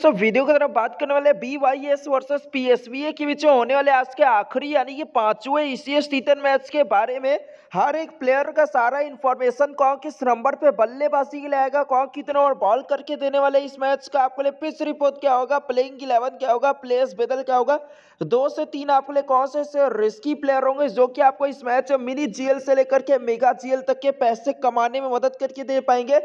दोस्तों वीडियो की तरफ बात करने वाले B Y S versus P S B A के बीच में होने वाले आज के आखिरी यानी कि पांचवें ईसीएस टीटन मैच के बारे में हर एक प्लेयर का सारा इन्फॉर्मेशन कौन किस नंबर पे बल्लेबाजी के लिए आएगा कौन कितना ओवर बॉल करके देने वाले इस मैच का आपके लिए पिच रिपोर्ट क्या होगा प्लेइंग इलेवन क्या होगा प्लेयर्स बेदल क्या होगा दो से तीन आपके लिए कौन से, से रिस्की प्लेयर होंगे जो कि आपको इस मैच में मिनी जीएल से लेकर के मेगा जीएल तक के पैसे कमाने में मदद करके दे पाएंगे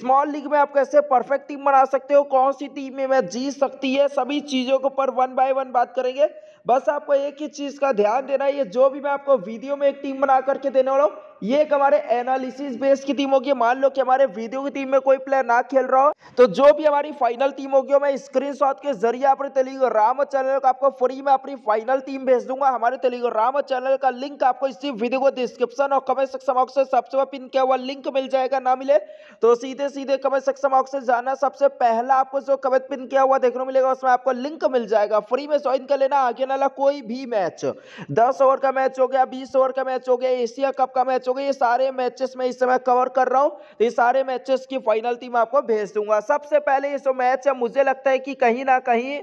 स्मॉल लीग में आप कैसे परफेक्ट टीम बना सकते हो कौन सी टीम में में जी सकती है सभी चीज़ों के ऊपर वन बाय वन बात करेंगे बस आपको एक ही चीज़ का ध्यान देना है ये जो भी मैं आपको वीडियो में एक टीम बना करके देने वाला हूँ ये एक हमारे एनालिसिस बेस की टीम होगी मान लो कि हमारे वीडियो की टीम में कोई प्लेयर ना खेल रहा हो तो जो भी हमारी फाइनल टीम होगी मैं स्क्रीनशॉट के जरिए अपने टेलीग्राम चैनल का आपको फ्री में अपनी फाइनल टीम भेज दूंगा हमारे टेलीग्राम चैनल का लिंक आपको इसी वीडियो को डिस्क्रिप्शन और कमेंट सेक्शन बॉक्स से सबसे पिन किया हुआ लिंक मिल जाएगा ना मिले तो सीधे सीधे कमेंट सेक्शन बॉक्स से जाना सबसे पहला आपको जो कमेंट पिन किया हुआ देखने को मिलेगा उसमें आपको लिंक मिल जाएगा फ्री में ज्वाइन कर लेना आगे नाला कोई भी मैच दस ओवर का मैच हो गया बीस ओवर का मैच हो गया एशिया कप का मैच देखोगे ये सारे मैचेस मैं इस समय कवर कर रहा हूँ तो ये सारे मैचेस की फाइनल टीम आपको भेज दूंगा सबसे पहले ये जो मैच है मुझे लगता है कि कहीं ना कहीं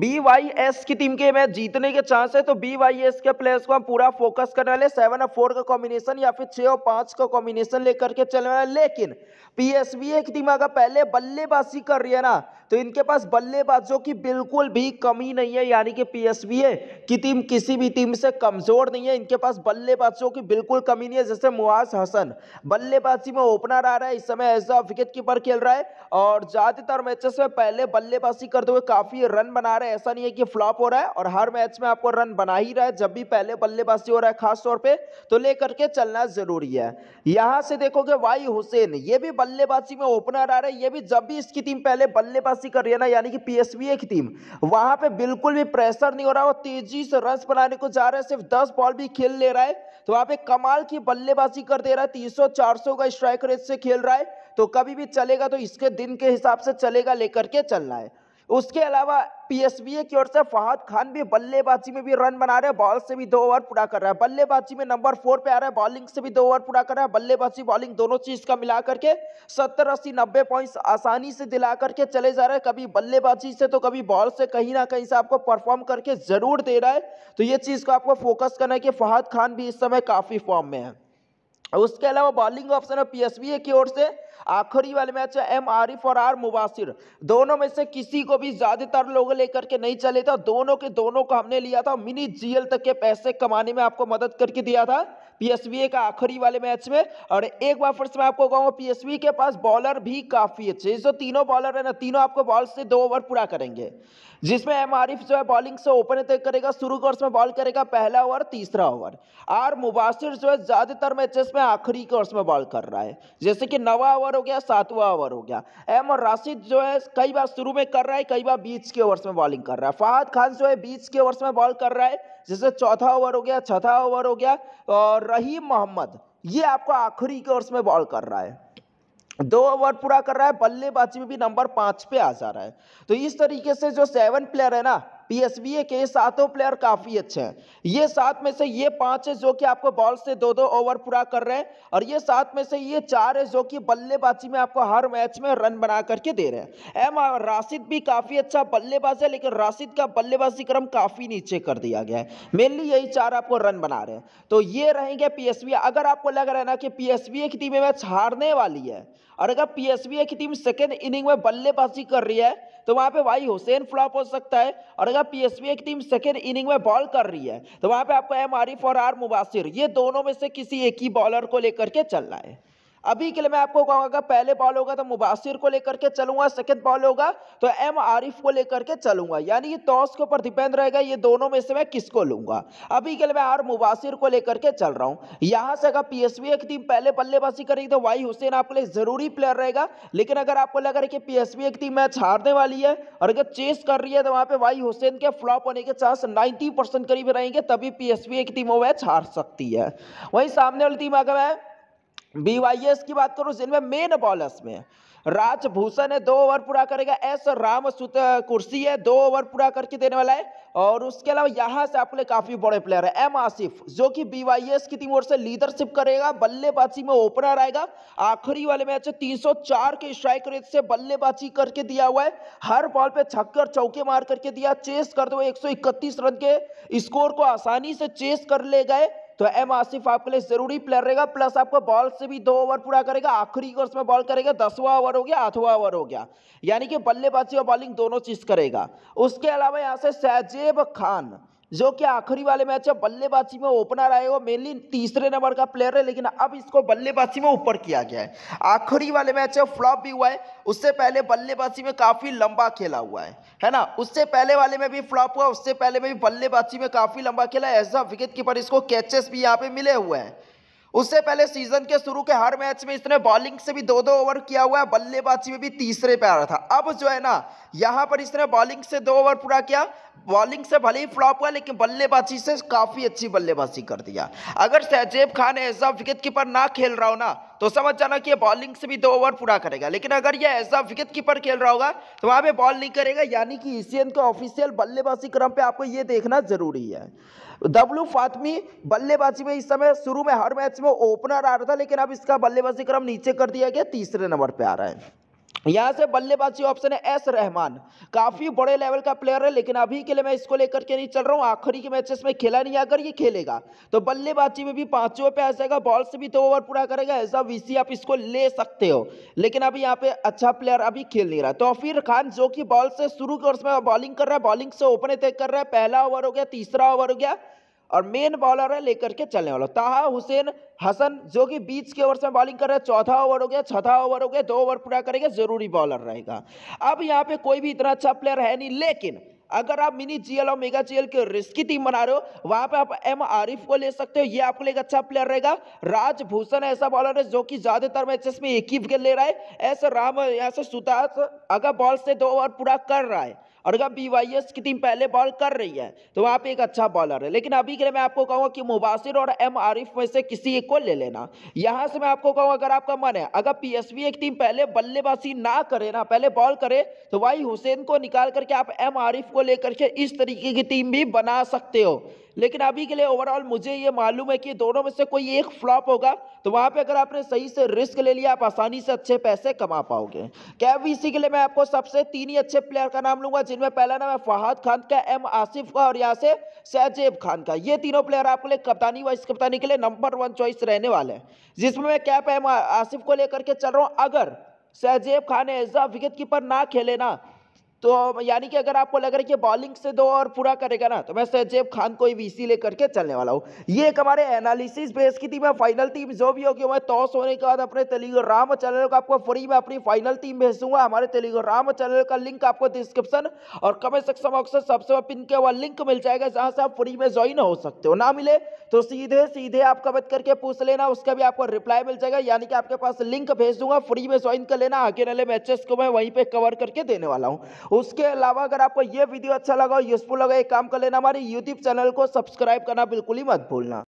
बी वाई एस की टीम के मैच जीतने के चांस है तो बी वाई एस के प्लेयर्स को हम पूरा फोकस करने वाले सेवन और फोर का कॉम्बिनेशन या फिर छः और पाँच का कॉम्बिनेशन लेकर के चलने वाले लेकिन पी एस बी ए की टीम अगर पहले बल्लेबाजी कर रही है ना तो इनके पास बल्लेबाजों की बिल्कुल भी कमी नहीं है यानी कि पी एस बी ए की टीम किसी भी टीम से कमजोर नहीं है इनके पास बल्लेबाजों की बिल्कुल कमी नहीं है जैसे से मुआज हसन बल्लेबाजी में ओपनर आ रहा है इस समय ऐसा विकेट कीपर खेल रहा है और ज़्यादातर मैचेस में पहले बल्लेबाजी करते हुए काफ़ी रन बना रहे हैं ऐसा नहीं है कि फ्लॉप हो रहा है और हर मैच में आपको रन बना ही रहा है जब भी पहले बल्लेबाजी हो रहा है खासतौर पर तो लेकर के चलना ज़रूरी है यहां से देखोगे वाई हुसैन ये भी बल्लेबाजी में ओपनर आ रहा है ये भी जब भी इसकी टीम पहले बल्लेबाजी कर रही है ना यानी कि पी की टीम वहां पर बिल्कुल भी प्रेशर नहीं हो रहा है वो तेजी से रन बनाने को जा रहे हैं सिर्फ दस बॉल भी खेल ले रहा है तो वहां पे कमाल की बल्ले बल्लेबाजी कर दे रहा है 300 400 का स्ट्राइक रेट से खेल रहा है तो कभी भी चलेगा तो इसके दिन के हिसाब से चलेगा लेकर के चलना है उसके अलावा पीएसबीए की ओर से फहाद खान भी बल्लेबाजी में भी रन बना रहे हैं बॉल से भी दो ओवर पूरा कर रहा है बल्लेबाजी में नंबर फोर पे आ रहा है बॉलिंग से भी दो ओवर पूरा कर रहा है बल्लेबाजी बॉलिंग दोनों चीज का मिला करके सत्तर अस्सी नब्बे पॉइंट्स आसानी से दिला करके चले जा रहे हैं कभी बल्लेबाजी से तो कभी बॉल से कहीं ना कहीं से आपको परफॉर्म करके जरूर दे रहा है तो ये चीज को आपको फोकस करना है कि फहाद खान भी इस समय काफी फॉर्म में है उसके अलावा बॉलिंग ऑप्शन है पीएसबी की ओर से आखिरी वाले मैच है एम आरिफ और आर मुबासिर दोनों में से किसी को भी ज़्यादातर लोग लेकर के नहीं चले थे दोनों के दोनों को हमने लिया था मिनी जीएल तक के पैसे कमाने में आपको मदद करके दिया था पीएसवी का आखिरी वाले मैच में और एक बार फिर से मैं आपको कहूँगा पीएसवी के पास बॉलर भी काफ़ी अच्छे जो तीनों बॉलर है ना तीनों आपको बॉल से दो ओवर पूरा करेंगे जिसमें एम आरिफ जो है बॉलिंग से ओपन तक करेगा शुरू कोर्स में बॉल करेगा पहला ओवर तीसरा ओवर आर मुबासिर जो है ज़्यादातर मैचेस में आखिरी कोर्स में बॉल कर रहा है जैसे कि नवा ओवर हो गया सातवां ओवर हो गया एम और राशिद जो है कई बार शुरू में कर रहा है कई बार बीच के ओवर्स में बॉलिंग कर रहा है फाहद खान जो है बीच के ओवर्स में बॉल कर रहा है जैसे चौथा ओवर हो गया छठा ओवर हो गया और रहीम मोहम्मद ये आपको आखिरी के ओवर्स में बॉल कर रहा है दो ओवर पूरा कर रहा है बल्लेबाजी में भी नंबर पाँच पे आ जा रहा है तो इस तरीके से जो सेवन प्लेयर है ना पीएसबीए के ये सातों प्लेयर काफ़ी अच्छे हैं ये सात में से ये पांच है जो कि आपको बॉल से दो दो ओवर पूरा कर रहे हैं और ये सात में से ये चार है जो कि बल्लेबाजी में आपको हर मैच में रन बना करके दे रहे हैं एम राशिद भी काफ़ी अच्छा बल्लेबाज है लेकिन राशिद का बल्लेबाजी क्रम काफ़ी नीचे कर दिया गया है मेनली यही चार आपको रन बना रहे हैं तो ये रहेंगे पी अगर आपको लग रहा है ना कि पी की टीम मैच हारने वाली है और अगर पी की टीम सेकेंड इनिंग में बल्लेबाजी कर रही है तो वहां पे वाई हुसैन फ्लॉप हो सकता है और अगर पीएसबी की टीम सेकेंड इनिंग में बॉल कर रही है तो वहां पे आपको एम आरिफ और आर मुबासिर ये दोनों में से किसी एक ही बॉलर को लेकर के चलना है अभी के लिए मैं आपको कहूँगा पहले बॉल होगा तो मुबासिर को लेकर के चलूंगा सेकेंड बॉल होगा तो एम आरिफ को लेकर के चलूंगा यानी ये टॉस के ऊपर डिपेंड रहेगा ये दोनों में से मैं किसको लूंगा अभी के लिए मैं आर मुबासिर को लेकर के चल रहा हूँ यहाँ से अगर पी एक टीम पहले बल्लेबाजी करेगी तो वाई हुसैन आपके लिए ज़रूरी प्लेयर रहेगा लेकिन अगर आपको लग रहा है कि पीएसबी की टीम मैच हारने वाली है और अगर चेस कर रही है तो वहाँ पे वाई हुसैन के फ्लॉप होने के चांस नाइन्टी परसेंट करीब रहेंगे तभी पी की टीम वो मैच हार सकती है वहीं सामने वाली टीम अगर मैं बीवाईएस की बात करूं जिनमें मेन बॉलर्स में राजभूषण है दो ओवर पूरा करेगा एस राम सुत कुर्सी है दो ओवर पूरा करके देने वाला है और उसके अलावा यहां से आपके काफ़ी बड़े प्लेयर है एम आसिफ जो कि बीवाईएस की टीम ओर से लीडरशिप करेगा बल्लेबाजी में ओपनर आएगा आखिरी वाले मैच में 304 के स्ट्राइक रेट से बल्लेबाजी करके दिया हुआ है हर बॉल पे छक्कर चौके मार करके दिया चेस करते हुए एक रन के स्कोर को आसानी से चेस कर ले गए तो एम आसिफ आपके लिए जरूरी प्लेयर रहेगा प्लस आपको बॉल से भी दो ओवर पूरा करेगा आखिरी ओवर में बॉल करेगा दसवा ओवर हो गया आठवा ओवर हो गया यानी कि बल्लेबाजी और बॉलिंग दोनों चीज करेगा उसके अलावा यहाँ से सैजेब खान जो कि आखिरी वाले मैच है बल्लेबाजी में ओपनर आए वो मेनली तीसरे नंबर का प्लेयर है लेकिन अब इसको बल्लेबाजी में ऊपर किया गया है आखिरी वाले मैच है फ्लॉप भी हुआ है उससे पहले बल्लेबाजी में काफ़ी लंबा खेला हुआ है है ना उससे पहले वाले में भी फ्लॉप हुआ उससे पहले में भी बल्लेबाजी में काफ़ी लंबा खेला है ऐसा विकेट कीपर इसको कैचेस भी यहाँ पे मिले हुए हैं उससे पहले सीजन के शुरू के हर मैच में इसने बॉलिंग से भी दो दो ओवर किया हुआ है बल्लेबाजी में भी तीसरे पे आ रहा था अब जो है ना यहाँ पर इसने बॉलिंग से दो ओवर पूरा किया बॉलिंग से भले ही फ्लॉप हुआ लेकिन बल्लेबाजी से काफ़ी अच्छी बल्लेबाजी कर दिया अगर Shahzeb Khan a wicket keeper ना खेल रहा हो ना तो समझ जाना कि ये बॉलिंग से भी दो ओवर पूरा करेगा लेकिन अगर ये ऐसा विकेट कीपर खेल रहा होगा तो वहां पर बॉल नहीं करेगा यानी कि एशियन e के ऑफिशियल बल्लेबाजी क्रम पे आपको ये देखना जरूरी है दबलू फातमी बल्लेबाजी में इस समय शुरू में हर मैच में ओपनर आ रहा था लेकिन अब इसका बल्लेबाजी क्रम नीचे कर दिया गया तीसरे नंबर पर आ रहा है यहाँ से बल्लेबाजी ऑप्शन है एस रहमान काफी बड़े लेवल का प्लेयर है लेकिन अभी के लिए मैं इसको लेकर के नहीं चल रहा हूँ आखिरी के मैचेस में खेला नहीं अगर ये खेलेगा तो बल्लेबाजी में भी पांचों पे आ जाएगा बॉल से भी दो तो ओवर पूरा करेगा ऐसा वीसी आप इसको ले सकते हो लेकिन अभी यहाँ पे अच्छा प्लेयर अभी खेल नहीं रहा तो अफीर खान जो कि बॉल से शुरू के ओवर में बॉलिंग कर रहा है बॉलिंग से ओपन अटैक कर रहा है पहला ओवर हो गया तीसरा ओवर हो गया और मेन बॉलर है लेकर के चलने वाला ताहा हुसैन हसन जो कि बीच के ओवर से बॉलिंग कर रहे हैं चौथा ओवर हो गया छठा ओवर हो गया दो ओवर पूरा करेगा जरूरी बॉलर रहेगा अब यहाँ पे कोई भी इतना अच्छा प्लेयर है नहीं लेकिन अगर आप मिनी जीएल और मेगा जीएल की रिस्की टीम बना रहे हो वहां पे आप एम आरिफ को ले सकते हो ये आपके लिए एक अच्छा प्लेयर रहेगा राजभूषण ऐसा बॉलर है जो कि ज्यादातर मैचेस में एक ही विकेट ले रहा है ऐसे राम ऐसे सुतास अगर बॉल से दो ओवर पूरा कर रहा है और अगर बी वाई एस की टीम पहले बॉल कर रही है तो वहाँ पे एक अच्छा बॉलर है लेकिन अभी के लिए मैं आपको कहूँगा कि मुबासिर और एम आरिफ में से किसी एक को ले लेना यहाँ से मैं आपको कहूँगा अगर आपका मन है अगर पी एस बी एक टीम पहले बल्लेबाजी ना करे ना पहले बॉल करे तो वाई हुसैन को निकाल करके आप एम आरिफ को लेकर के इस तरीके की टीम भी बना सकते हो लेकिन अभी के लिए ओवरऑल मुझे ये मालूम है कि दोनों में से कोई एक फ्लॉप होगा तो वहाँ पे अगर आपने सही से रिस्क ले लिया आप आसानी से अच्छे पैसे कमा पाओगे कैबीसी के लिए मैं आपको सबसे तीन ही अच्छे प्लेयर का नाम लूंगा जिनमें पहला नाम है फहाद खान का एम आसिफ का और यहाँ से सहजेब खान का ये तीनों प्लेयर आपके लिए कप्तानी वाइस कप्तानी के लिए नंबर वन चॉइस रहने वाले हैं जिसमें मैं कैप एम आसिफ को लेकर के चल रहा हूँ अगर Shahzeb Khan as a wicket keeper ना खेले ना तो यानी कि अगर आपको लग रहा है कि बॉलिंग से दो और पूरा करेगा ना तो मैं सजेब खान को ही वीसी इसीलिए करके चलने वाला हूँ ये एक हमारे एनालिसिस बेस की टीम है फाइनल टीम जो भी होगी मैं टॉस होने के बाद अपने राम चैनल को आपको फ्री में अपनी फाइनल टीम भेजूंगा हमारे राम चैनल का लिंक आपको डिस्क्रिप्शन और कमेंट सेक्शन बॉक्स सबसे पिन के वह लिंक मिल जाएगा जहाँ से आप फ्री में ज्वाइन हो सकते हो ना मिले तो सीधे सीधे आप कमेंट करके पूछ लेना उसका भी आपको रिप्लाई मिल जाएगा यानी कि आपके पास लिंक भेज दूंगा फ्री में ज्वाइन कर लेना आगे वाले मैचेस को मैं वहीं पर कवर करके देने वाला हूँ उसके अलावा अगर आपको यह वीडियो अच्छा लगा यूज़फुल लगा एक काम कर लेना हमारे यूट्यूब चैनल को सब्सक्राइब करना बिल्कुल ही मत भूलना